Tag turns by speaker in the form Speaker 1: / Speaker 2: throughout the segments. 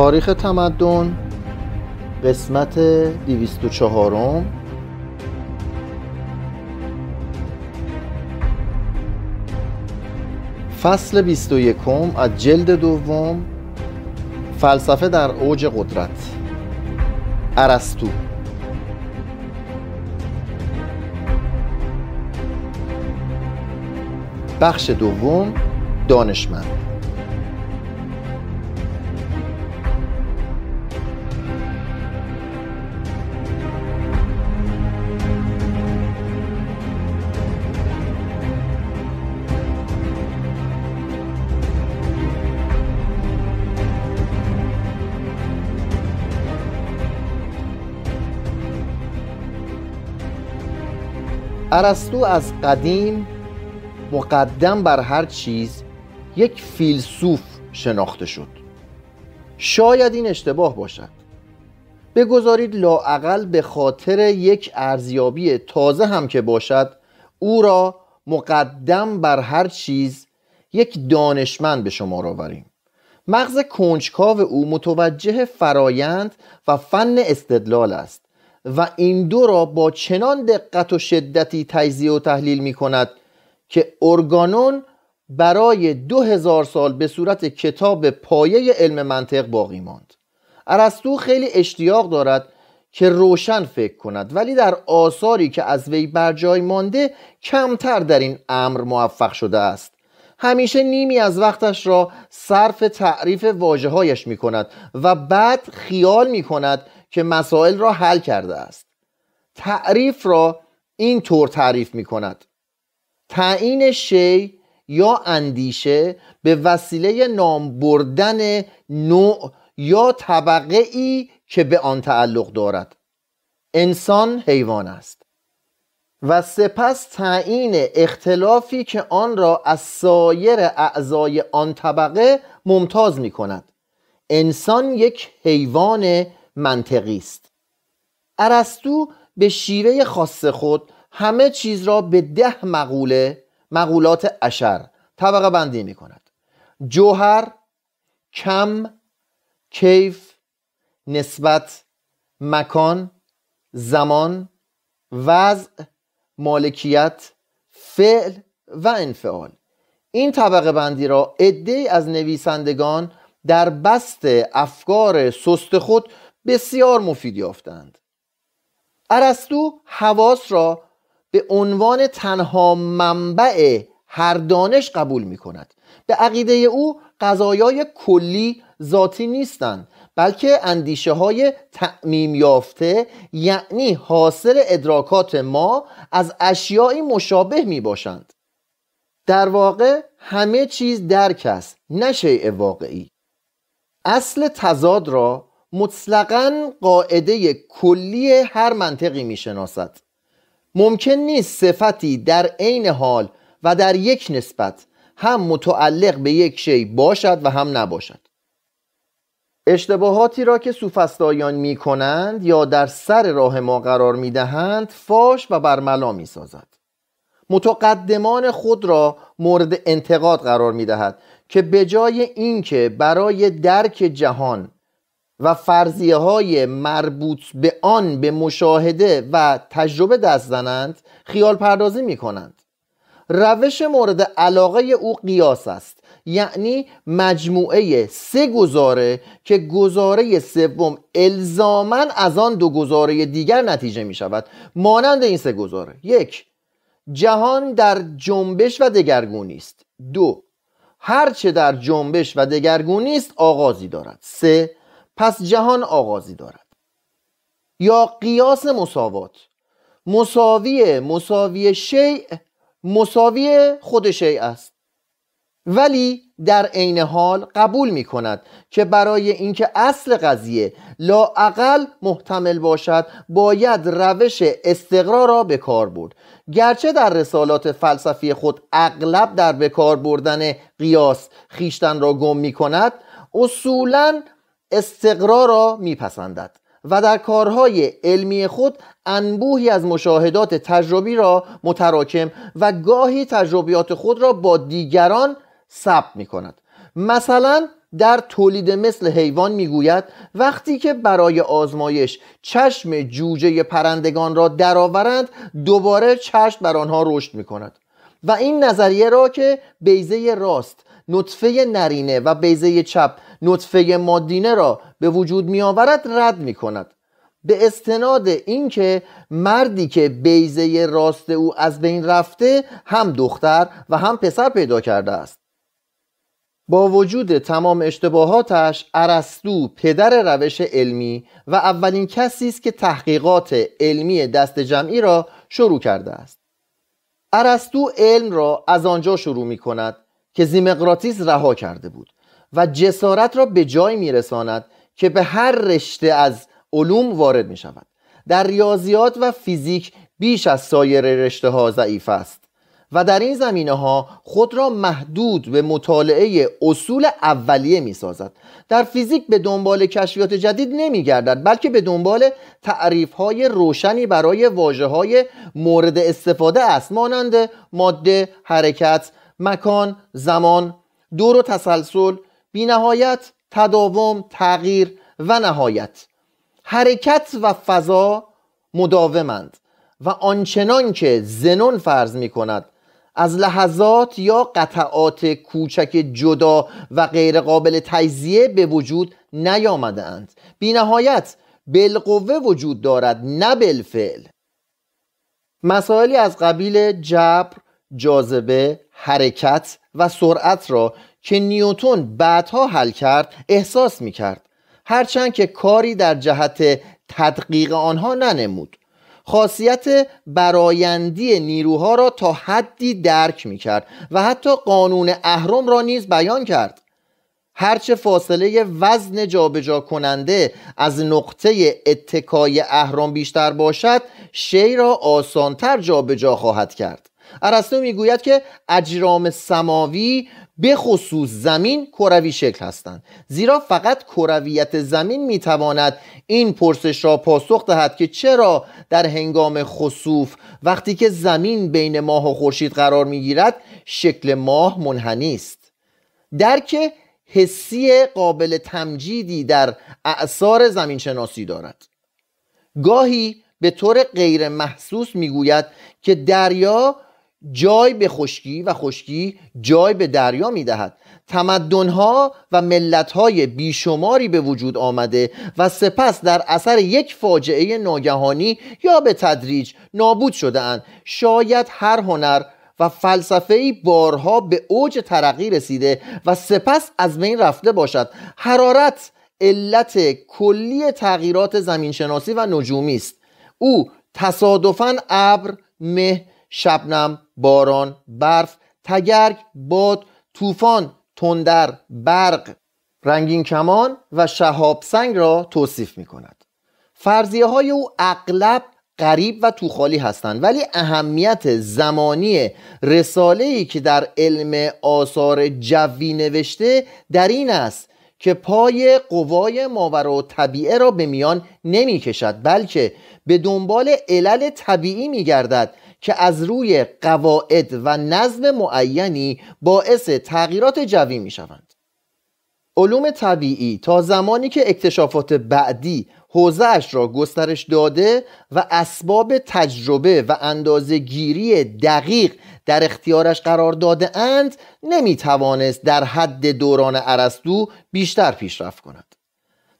Speaker 1: تاریخ تمدن قسمت 24م. فصل 21 از جلد دوم فلسفه در اوج قدرت ارسطو بخش دوم دانشمند ارسطو از قدیم مقدم بر هر چیز یک فیلسوف شناخته شد شاید این اشتباه باشد بگذارید لاعقل به خاطر یک ارزیابی تازه هم که باشد او را مقدم بر هر چیز یک دانشمند به شما آوریم مغز کنجکاو او متوجه فرایند و فن استدلال است و این دو را با چنان دقت و شدتی تجزیه و تحلیل می کند که ارگانون برای دو هزار سال به صورت کتاب پایه علم منطق باقی ماند ارسطو خیلی اشتیاق دارد که روشن فکر کند ولی در آثاری که از وی بر جای مانده کمتر در این امر موفق شده است همیشه نیمی از وقتش را صرف تعریف واجه هایش می کند و بعد خیال می کند که مسائل را حل کرده است تعریف را این طور تعریف می کند تعیین شی یا اندیشه به وسیله نام بردن نوع یا طبقه ای که به آن تعلق دارد انسان حیوان است و سپس تعیین اختلافی که آن را از سایر اعضای آن طبقه ممتاز می کند انسان یک حیوان منطقی است ارسطو به شیوه خاص خود همه چیز را به ده مقوله مقولات اشر طبقه بندی می کند جوهر کم کیف نسبت مکان زمان وضع مالکیت فعل و انفعال این طبقه بندی را عده از نویسندگان در بست افکار سست خود بسیار مفید یافتند ارسطو حواس را به عنوان تنها منبع هر دانش قبول می کند به عقیده او قضایای کلی ذاتی نیستند بلکه اندیشه های تعمیم یافته یعنی حاصل ادراکات ما از اشیایی مشابه می باشند در واقع همه چیز درک است نه شیء واقعی اصل تضاد را مطلقا قاعده کلی هر منطقی میشناسد ممکن نیست صفتی در عین حال و در یک نسبت هم متعلق به یک شی باشد و هم نباشد اشتباهاتی را که سوفستایان می کنند یا در سر راه ما قرار می دهند فاش و برملا می سازد متقدمان خود را مورد انتقاد قرار می دهد که به جای اینکه برای درک جهان و فرضیه های مربوط به آن به مشاهده و تجربه دست زنند خیال پردازی می کنند روش مورد علاقه او قیاس است یعنی مجموعه سه گزاره که گزاره سوم الزاما از آن دو گزاره دیگر نتیجه می شود مانند این سه گزاره یک جهان در جنبش و دگرگونی است دو هرچه در جنبش و دگرگونی است آغازی دارد سه پس جهان آغازی دارد یا قیاس مساوات مساوی مساوی شیع مساوی خود شیع است ولی در عین حال قبول می کند که برای اینکه اصل قضیه لاعقل محتمل باشد باید روش استقرا را به کار برد گرچه در رسالات فلسفی خود اغلب در کار بردن قیاس خیشتن را گم می کند اصولا استقرار را میپسندد و در کارهای علمی خود انبوهی از مشاهدات تجربی را متراکم و گاهی تجربیات خود را با دیگران ثبت می مثلا در تولید مثل حیوان میگوید وقتی که برای آزمایش چشم جوجه پرندگان را درآورند دوباره چشم بر آنها رشد می و این نظریه را که بیزه راست نطفه نرینه و بیزه چپ نطفه مادینه را به وجود می آورد رد می کند به استناد اینکه مردی که بیزه راست او از بین رفته هم دختر و هم پسر پیدا کرده است با وجود تمام اشتباهاتش ارسطو پدر روش علمی و اولین کسی است که تحقیقات علمی دست جمعی را شروع کرده است ارسطو علم را از آنجا شروع می کند که زیمقراتیس رها کرده بود و جسارت را به جای میرساند که به هر رشته از علوم وارد می شود در ریاضیات و فیزیک بیش از سایر رشته ها ضعیف است و در این زمینه ها خود را محدود به مطالعه اصول اولیه می سازد در فیزیک به دنبال کشفیات جدید نمی گردد بلکه به دنبال تعریف های روشنی برای واژه های مورد استفاده است مانند ماده، حرکت مکان زمان دور و تسلسل بینهایت تداوم تغییر و نهایت حرکت و فضا مداومند و آنچنان که زنون فرض می کند از لحظات یا قطعات کوچک جدا و قابل تجزیه به وجود نیامده اند بی نهایت بالقوه وجود دارد نه بالفعل مسائلی از قبیل جبر، جاذبه، حرکت و سرعت را که نیوتون بعدها حل کرد احساس می کرد هرچند که کاری در جهت تدقیق آنها ننمود خاصیت برایندی نیروها را تا حدی درک می کرد و حتی قانون اهرم را نیز بیان کرد هرچه فاصله وزن جابجا کننده از نقطه اتکای اهرام بیشتر باشد شی را آسانتر جابجا خواهد کرد ارسطو میگوید که اجرام سماوی به خصوص زمین کروی شکل هستند زیرا فقط کرویت زمین میتواند این پرسش را پاسخ دهد که چرا در هنگام خصوف وقتی که زمین بین ماه و خورشید قرار میگیرد شکل ماه منحنی است که حسی قابل تمجیدی در اعثار زمین شناسی دارد گاهی به طور غیر محسوس میگوید که دریا جای به خشکی و خشکی جای به دریا می دهد تمدنها و ملتهای بیشماری به وجود آمده و سپس در اثر یک فاجعه ناگهانی یا به تدریج نابود شده اند. شاید هر هنر و فلسفه ای بارها به اوج ترقی رسیده و سپس از بین رفته باشد حرارت علت کلی تغییرات زمینشناسی و نجومی است او تصادفاً ابر مه شبنم باران برف تگرگ باد طوفان تندر برق رنگین کمان و شهاب سنگ را توصیف می کند فرضیه های او اغلب غریب و توخالی هستند ولی اهمیت زمانی رساله ای که در علم آثار جوی نوشته در این است که پای قوای ماورا و طبیعه را به میان نمی کشد بلکه به دنبال علل طبیعی می گردد که از روی قواعد و نظم معینی باعث تغییرات جوی می شوند. علوم طبیعی تا زمانی که اکتشافات بعدی حوزهش را گسترش داده و اسباب تجربه و اندازه گیری دقیق در اختیارش قرار داده اند نمی توانست در حد دوران عرستو بیشتر پیشرفت کند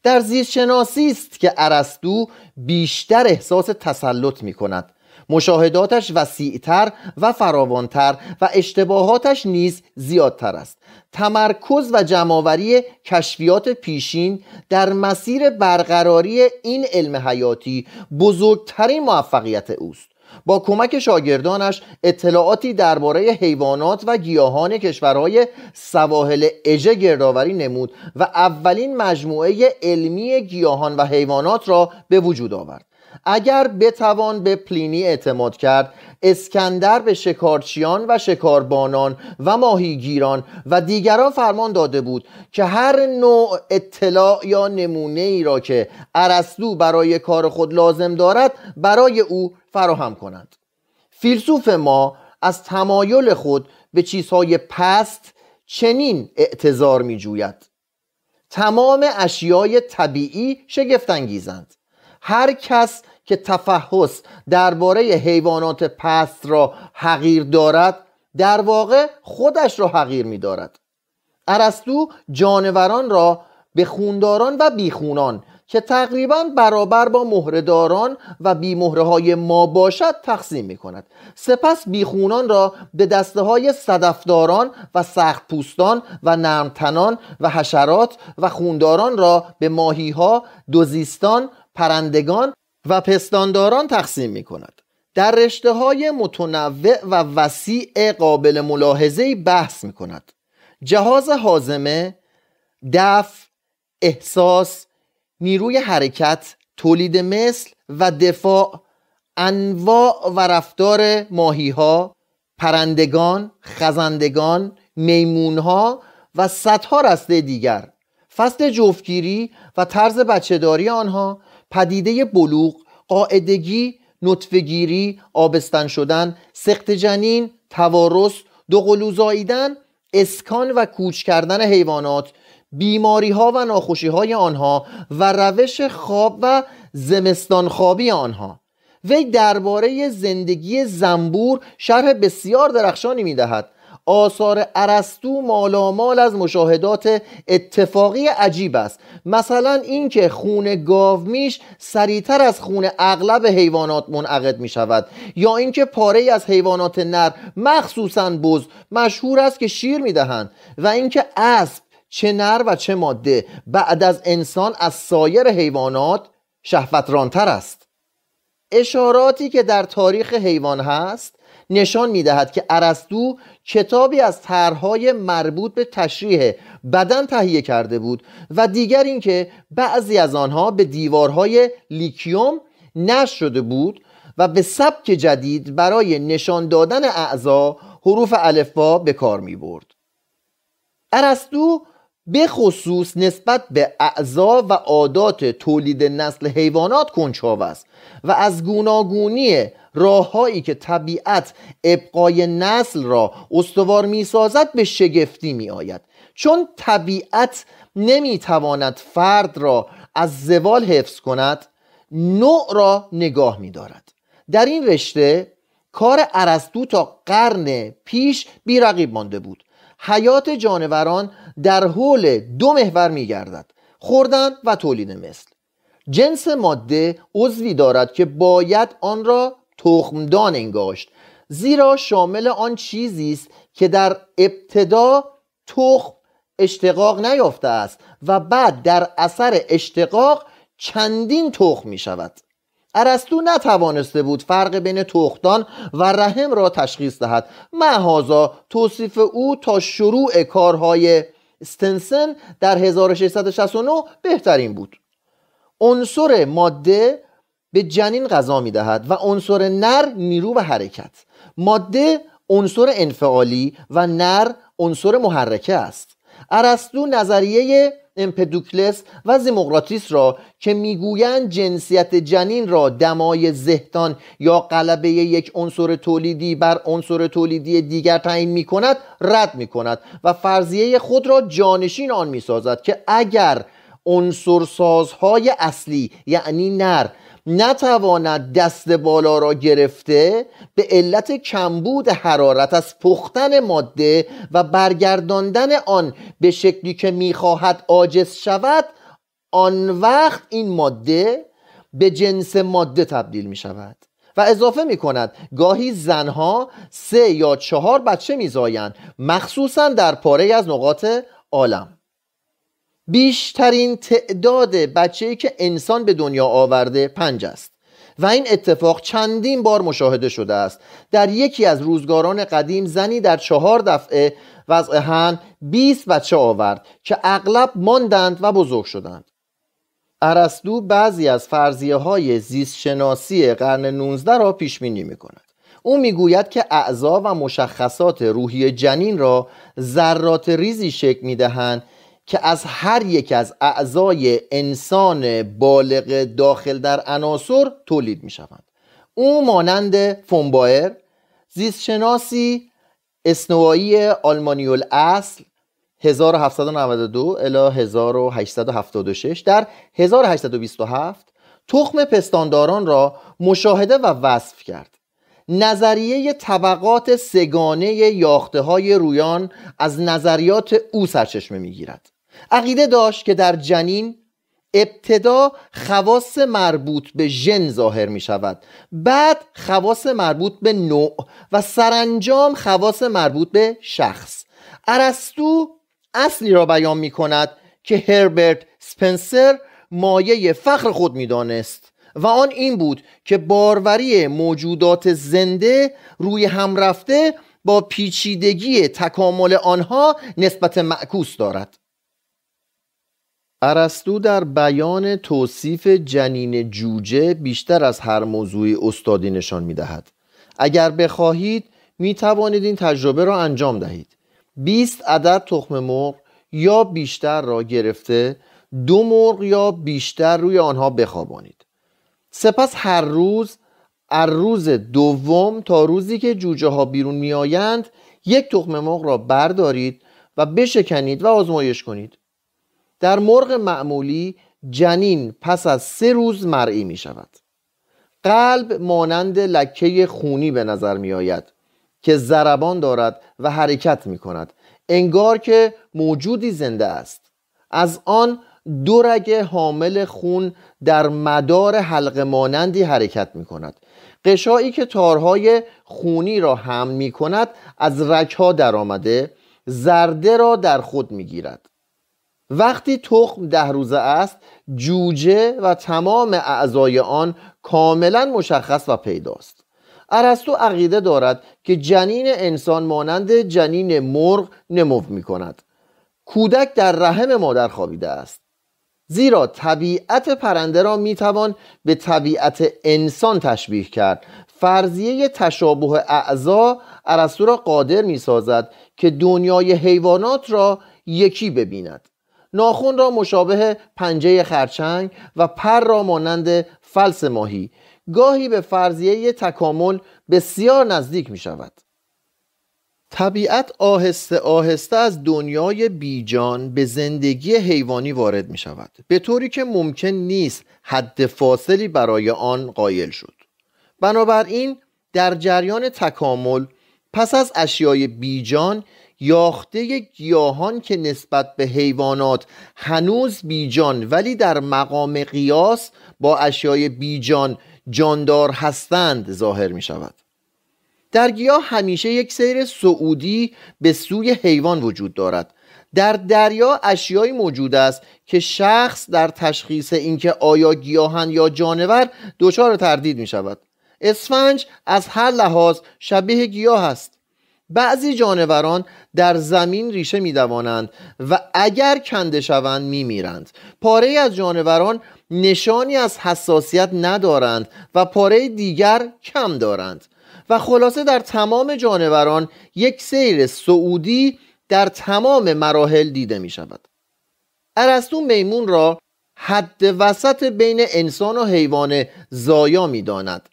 Speaker 1: در شناسی است که عرستو بیشتر احساس تسلط می کند مشاهداتش وسیعتر و فراوانتر و اشتباهاتش نیز زیادتر است تمرکز و جمعآوری کشفیات پیشین در مسیر برقراری این علم حیاتی بزرگترین موفقیت اوست با کمک شاگردانش اطلاعاتی درباره حیوانات و گیاهان کشورهای سواحل اژه گردآوری نمود و اولین مجموعه علمی گیاهان و حیوانات را به وجود آورد اگر بتوان به پلینی اعتماد کرد اسکندر به شکارچیان و شکاربانان و ماهیگیران و دیگران فرمان داده بود که هر نوع اطلاع یا نمونه ای را که ارسطو برای کار خود لازم دارد برای او فراهم کنند فیلسوف ما از تمایل خود به چیزهای پست چنین اعتظار می جوید تمام اشیای طبیعی شگفتانگیزند هر کس که تفحص درباره حیوانات پست را حقیر دارد در واقع خودش را حقیر می دارد عرستو جانوران را به خونداران و بیخونان که تقریبا برابر با مهرهداران و بیمهره های ما باشد تقسیم می کند سپس بیخونان را به دسته های صدفداران و سخت پوستان و نرمتنان و حشرات و خونداران را به ماهی ها دوزیستان پرندگان و پستانداران تقسیم می کند در رشته های متنوع و وسیع قابل ملاحظه بحث می کند جهاز حازمه، دف، احساس، نیروی حرکت، تولید مثل و دفاع انواع و رفتار ماهی ها، پرندگان، خزندگان، میمون ها و صدها رسته دیگر فصل جفتگیری و طرز بچهداری آنها پدیده بلوغ قاعدگی نطفهگیری آبستن شدن سخت جنین توارث دوقلوزاییدن اسکان و کوچ کردن حیوانات بیماری ها و ناخوشی های آنها و روش خواب و زمستان خوابی آنها وی درباره زندگی زنبور شرح بسیار درخشانی میدهد آثار ارسطو مالامال از مشاهدات اتفاقی عجیب است مثلا اینکه خون گاومیش سریعتر از خون اغلب حیوانات منعقد می شود یا اینکه پاره از حیوانات نر مخصوصا بز مشهور است که شیر می دهند و اینکه اسب چه نر و چه ماده بعد از انسان از سایر حیوانات شهوترانتر است اشاراتی که در تاریخ حیوان هست نشان می دهد که ارسطو کتابی از طرحهای مربوط به تشریح بدن تهیه کرده بود و دیگر اینکه بعضی از آنها به دیوارهای لیکیوم نش شده بود و به سبک جدید برای نشان دادن اعضا حروف الفبا به کار می برد ارسطو به خصوص نسبت به اعضا و عادات تولید نسل حیوانات کنچاو است و از گوناگونی راههایی که طبیعت ابقای نسل را استوار میسازد به شگفتی میآید چون طبیعت نمیتواند فرد را از زوال حفظ کند نوع را نگاه میدارد در این رشته کار ارسطو تا قرن پیش بیرقیب مانده بود حیات جانوران در حول دو محور می گردد خوردن و تولید مثل جنس ماده عضوی دارد که باید آن را تخمدان انگاشت زیرا شامل آن چیزی است که در ابتدا تخم اشتقاق نیافته است و بعد در اثر اشتقاق چندین تخم می شود ارسطو نتوانسته بود فرق بین تخمدان و رحم را تشخیص دهد محازا توصیف او تا شروع کارهای استنسن در 1669 بهترین بود عنصر ماده به جنین غذا میدهد و عنصر نر نیرو و حرکت ماده عنصر انفعالی و نر عنصر محرکه است ارسطو نظریه امپدوکلس و زیموقراتیس را که میگویند جنسیت جنین را دمای زهتان یا قلبه یک عنصر تولیدی بر عنصر تولیدی دیگر تعیین می کند رد می کند و فرضیه خود را جانشین آن می سازد که اگر عنصر سازهای اصلی یعنی نر نتواند دست بالا را گرفته به علت کمبود حرارت از پختن ماده و برگرداندن آن به شکلی که میخواهد عاجز شود آن وقت این ماده به جنس ماده تبدیل می شود و اضافه می کند گاهی زنها سه یا چهار بچه می زایند مخصوصا در پاره از نقاط عالم بیشترین تعداد بچه که انسان به دنیا آورده پنج است و این اتفاق چندین بار مشاهده شده است در یکی از روزگاران قدیم زنی در چهار دفعه وضع هن 20 بچه آورد که اغلب ماندند و بزرگ شدند ارسطو بعضی از فرضیه های زیست شناسی قرن 19 را پیش بینی می کند او میگوید که اعضا و مشخصات روحی جنین را ذرات ریزی شکل میدهند که از هر یک از اعضای انسان بالغ داخل در اناسور تولید می شوند او مانند فونبایر زیستشناسی اسنوایی آلمانی اصل 1792 الی 1876 در 1827 تخم پستانداران را مشاهده و وصف کرد نظریه طبقات سگانه یاخته های رویان از نظریات او سرچشمه می گیرد عقیده داشت که در جنین ابتدا خواص مربوط به ژن ظاهر می شود بعد خواص مربوط به نوع و سرانجام خواص مربوط به شخص ارسطو اصلی را بیان می کند که هربرت سپنسر مایه فخر خود می دانست و آن این بود که باروری موجودات زنده روی هم رفته با پیچیدگی تکامل آنها نسبت معکوس دارد ارستو در بیان توصیف جنین جوجه بیشتر از هر موضوعی استادی نشان می دهد. اگر بخواهید می توانید این تجربه را انجام دهید 20 عدد تخم مرغ یا بیشتر را گرفته دو مرغ یا بیشتر روی آنها بخوابانید سپس هر روز از روز دوم تا روزی که جوجه ها بیرون می آیند یک تخم مرغ را بردارید و بشکنید و آزمایش کنید در مرغ معمولی جنین پس از سه روز مرئی می شود قلب مانند لکه خونی به نظر می آید که ضربان دارد و حرکت می کند انگار که موجودی زنده است از آن دو رگ حامل خون در مدار حلق مانندی حرکت می کند قشایی که تارهای خونی را هم می کند از رگها درآمده زرده را در خود می گیرد وقتی تخم ده روزه است جوجه و تمام اعضای آن کاملا مشخص و پیداست ارسطو عقیده دارد که جنین انسان مانند جنین مرغ نمو می کند کودک در رحم مادر خوابیده است زیرا طبیعت پرنده را می توان به طبیعت انسان تشبیه کرد فرضیه تشابه اعضا ارسطو را قادر می سازد که دنیای حیوانات را یکی ببیند ناخون را مشابه پنجه خرچنگ و پر را مانند فلس ماهی گاهی به فرضیه تکامل بسیار نزدیک می شود طبیعت آهسته آهسته از دنیای بیجان به زندگی حیوانی وارد می شود به طوری که ممکن نیست حد فاصلی برای آن قائل شد بنابراین در جریان تکامل پس از اشیای بیجان یاخته گیاهان که نسبت به حیوانات هنوز بیجان ولی در مقام قیاس با اشیای بیجان جاندار هستند ظاهر می شود در گیاه همیشه یک سیر سعودی به سوی حیوان وجود دارد در دریا اشیایی موجود است که شخص در تشخیص اینکه آیا گیاهن یا جانور دچار تردید می شود اسفنج از هر لحاظ شبیه گیاه است بعضی جانوران در زمین ریشه دوانند و اگر کنده شوند میرند پاره از جانوران نشانی از حساسیت ندارند و پاره دیگر کم دارند و خلاصه در تمام جانوران یک سیر سعودی در تمام مراحل دیده می شود ارسطو میمون را حد وسط بین انسان و حیوان زایا می داند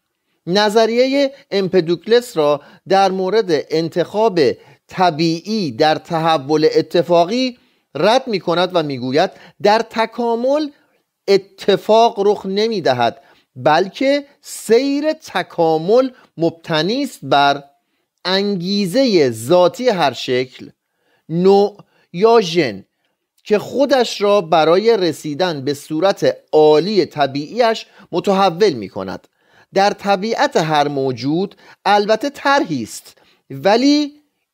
Speaker 1: نظریه امپدوکلس را در مورد انتخاب طبیعی در تحول اتفاقی رد می کند و میگوید در تکامل اتفاق رخ نمی دهد بلکه سیر تکامل مبتنی است بر انگیزه ذاتی هر شکل نوع یا ژن که خودش را برای رسیدن به صورت عالی طبیعیش متحول می کند در طبیعت هر موجود البته طرحی است ولی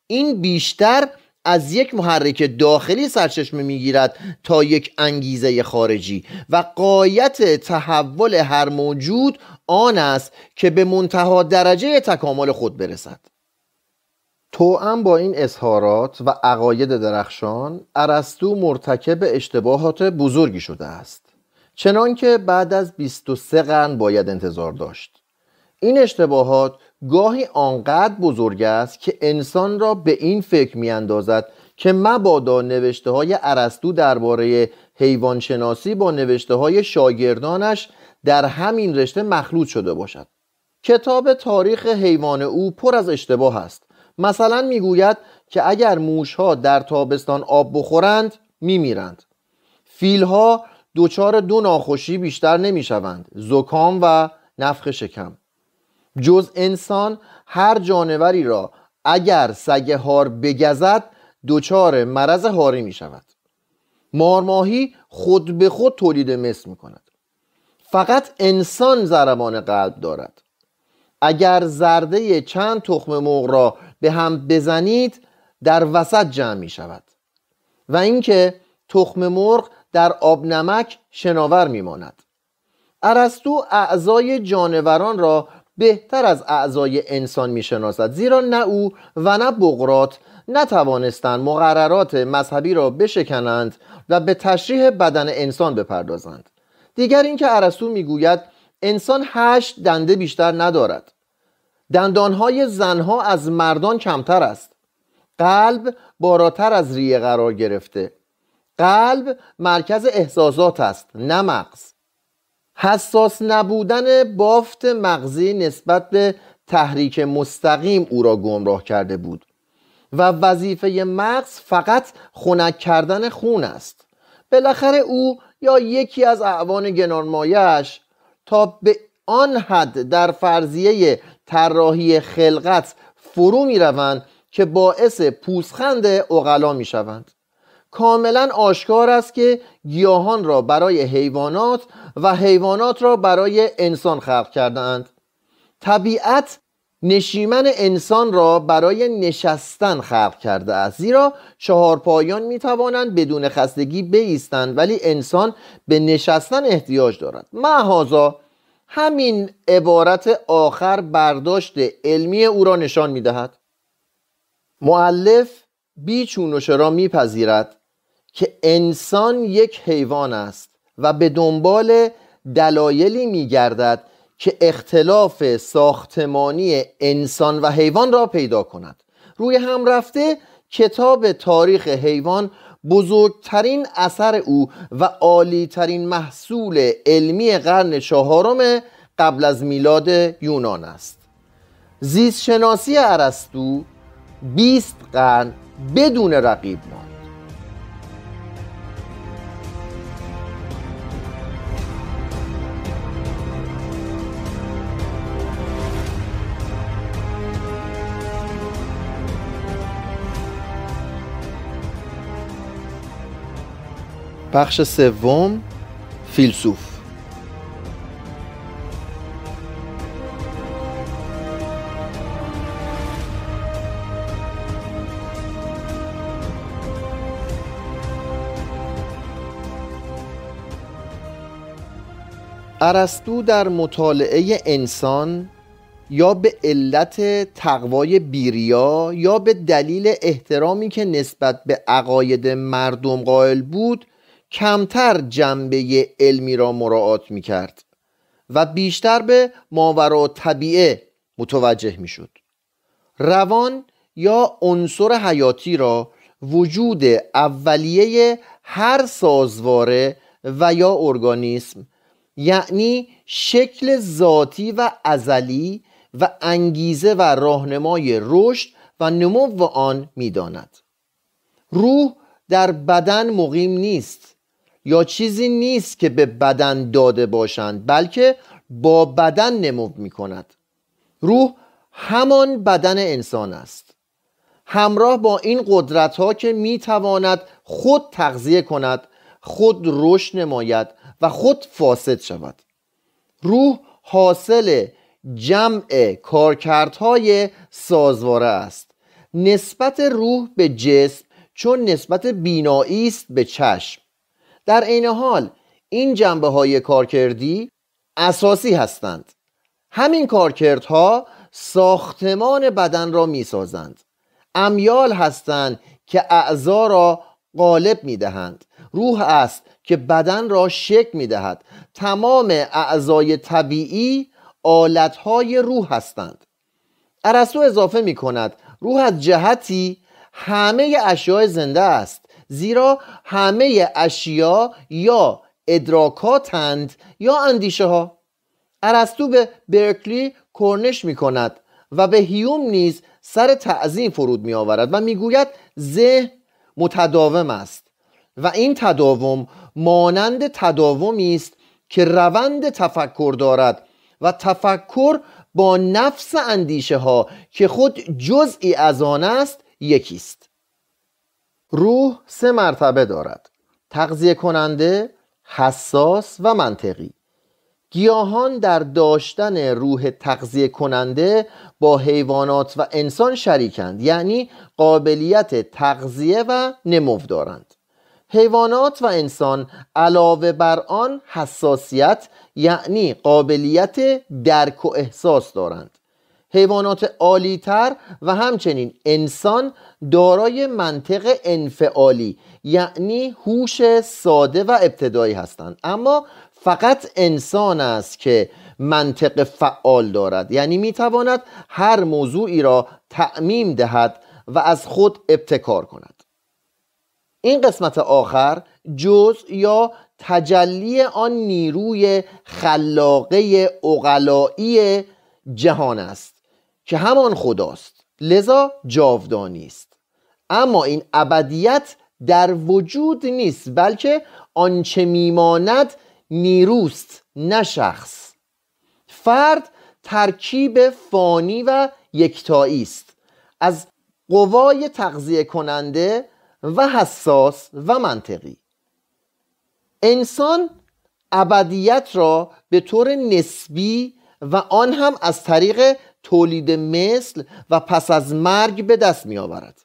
Speaker 1: این بیشتر از یک محرک داخلی سرچشمه میگیرد تا یک انگیزه خارجی و قایت تحول هر موجود آن است که به منتها درجه تکامل خود برسد توأم با این اظهارات و عقاید درخشان ارسطو مرتکب اشتباهات بزرگی شده است چنانکه بعد از 23 قرن باید انتظار داشت این اشتباهات گاهی آنقدر بزرگ است که انسان را به این فکر میاندازد که مبادا نوشته های عرستو درباره حیوانشناسی با نوشته های شاگردانش در همین رشته مخلوط شده باشد کتاب تاریخ حیوان او پر از اشتباه است مثلا میگوید که اگر موشها در تابستان آب بخورند میمیرند ها دچار دو ناخوشی بیشتر شوند زکام و نفخ شکم جز انسان هر جانوری را اگر سگ هار بگزد دچار مرض هاری می شود مارماهی خود به خود تولید مثل می کند فقط انسان زرمان قلب دارد اگر زرده چند تخم مرغ را به هم بزنید در وسط جمع می شود و اینکه تخم مرغ در آب نمک شناور میماند ارسطو اعضای جانوران را بهتر از اعضای انسان میشناسد زیرا نه او و نه بقرات نتوانستند مقررات مذهبی را بشکنند و به تشریح بدن انسان بپردازند دیگر اینکه ارسطو میگوید انسان هشت دنده بیشتر ندارد دندانهای زنها از مردان کمتر است قلب باراتر از ریه قرار گرفته قلب مرکز احساسات است نه مغز حساس نبودن بافت مغزی نسبت به تحریک مستقیم او را گمراه کرده بود و وظیفه مغز فقط خنک کردن خون است بالاخره او یا یکی از اعوان گنانمایش تا به آن حد در فرضیه طراحی خلقت فرو می روند که باعث پوسخند اغلا می شوند کاملا آشکار است که گیاهان را برای حیوانات و حیوانات را برای انسان خلق کردهاند طبیعت نشیمن انسان را برای نشستن خلق کرده است زیرا چهارپایان می توانند بدون خستگی بیستند ولی انسان به نشستن احتیاج دارد محازا همین عبارت آخر برداشت علمی او را نشان می دهد معلف بیچون را میپذیرد که انسان یک حیوان است و به دنبال دلایلی میگردد که اختلاف ساختمانی انسان و حیوان را پیدا کند روی هم رفته کتاب تاریخ حیوان بزرگترین اثر او و عالیترین محصول علمی قرن چهارم قبل از میلاد یونان است زیستشناسی شناسی ارسطو 20 قرن بدون رقیب ما بخش سوم فیلسوف ارسطو در مطالعه انسان یا به علت تقوای بیریا یا به دلیل احترامی که نسبت به عقاید مردم قائل بود کمتر جنبه علمی را مراعات می کرد و بیشتر به ماورا طبیعه متوجه می روان یا عنصر حیاتی را وجود اولیه هر سازواره و یا ارگانیسم یعنی شکل ذاتی و ازلی و انگیزه و راهنمای رشد و نمو آن میداند روح در بدن مقیم نیست یا چیزی نیست که به بدن داده باشند بلکه با بدن نمو می کند روح همان بدن انسان است همراه با این قدرت ها که می تواند خود تغذیه کند خود رشد نماید و خود فاسد شود روح حاصل جمع کارکردهای سازواره است نسبت روح به جسم چون نسبت بینایی است به چشم در عین حال این جنبه های کارکردی اساسی هستند همین کارکردها ساختمان بدن را می سازند امیال هستند که اعضا را قالب می دهند روح است که بدن را شکل می دهد تمام اعضای طبیعی آلتهای روح هستند ارسو اضافه می کند روح از جهتی همه اشیاء زنده است زیرا همه اشیا یا ادراکاتند یا اندیشه ها ارسطو به برکلی کرنش می کند و به هیوم نیز سر تعظیم فرود می آورد و میگوید ذهن متداوم است و این تداوم مانند تداومی است که روند تفکر دارد و تفکر با نفس اندیشه ها که خود جزئی از آن است یکی است روح سه مرتبه دارد تغذیه کننده حساس و منطقی گیاهان در داشتن روح تغذیه کننده با حیوانات و انسان شریکند یعنی قابلیت تغذیه و نمو دارند حیوانات و انسان علاوه بر آن حساسیت یعنی قابلیت درک و احساس دارند حیوانات تر و همچنین انسان دارای منطق انفعالی یعنی هوش ساده و ابتدایی هستند اما فقط انسان است که منطق فعال دارد یعنی میتواند هر موضوعی را تعمیم دهد و از خود ابتکار کند این قسمت آخر جز یا تجلی آن نیروی خلاقه اقلائی جهان است که همان خداست لذا جاودانی است اما این ابدیت در وجود نیست بلکه آنچه میماند نیروست نه شخص فرد ترکیب فانی و یکتایی است از قوای تغذیه کننده و حساس و منطقی انسان ابدیت را به طور نسبی و آن هم از طریق تولید مثل و پس از مرگ به دست می آورد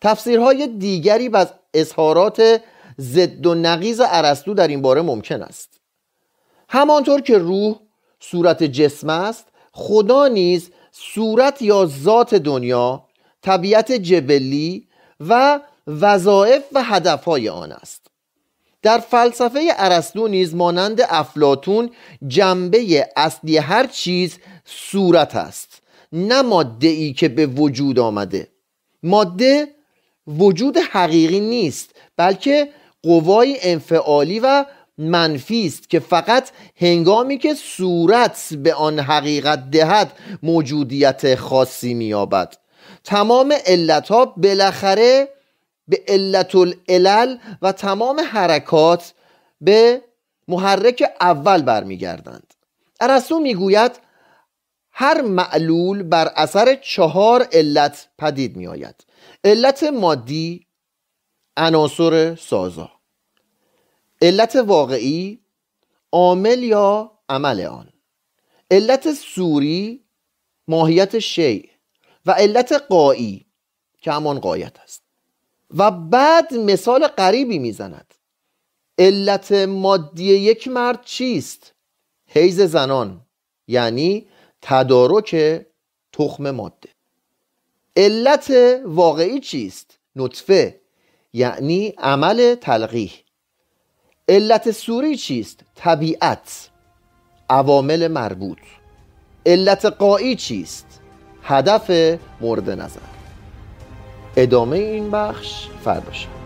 Speaker 1: تفسیرهای دیگری و اظهارات ضد و نقیز ارسطو در این باره ممکن است همانطور که روح صورت جسم است خدا نیز صورت یا ذات دنیا طبیعت جبلی و وظایف و هدفهای آن است در فلسفه ارسطو نیز مانند افلاتون جنبه اصلی هر چیز صورت است نه ماده ای که به وجود آمده ماده وجود حقیقی نیست بلکه قوای انفعالی و منفی است که فقط هنگامی که صورت به آن حقیقت دهد موجودیت خاصی مییابد تمام علتها بالاخره به علت العلل و تمام حرکات به محرک اول برمیگردند ارسطو میگوید هر معلول بر اثر چهار علت پدید میآید. علت مادی عناصر سازا علت واقعی عامل یا عمل آن علت سوری ماهیت شیع و علت قایی که همان قایت است و بعد مثال غریبی میزند علت مادی یک مرد چیست؟ حیز زنان یعنی تدارک تخم ماده علت واقعی چیست؟ نطفه یعنی عمل تلقیح علت سوری چیست؟ طبیعت عوامل مربوط علت قایی چیست؟ هدف مورد نظر ادامه این بخش باشه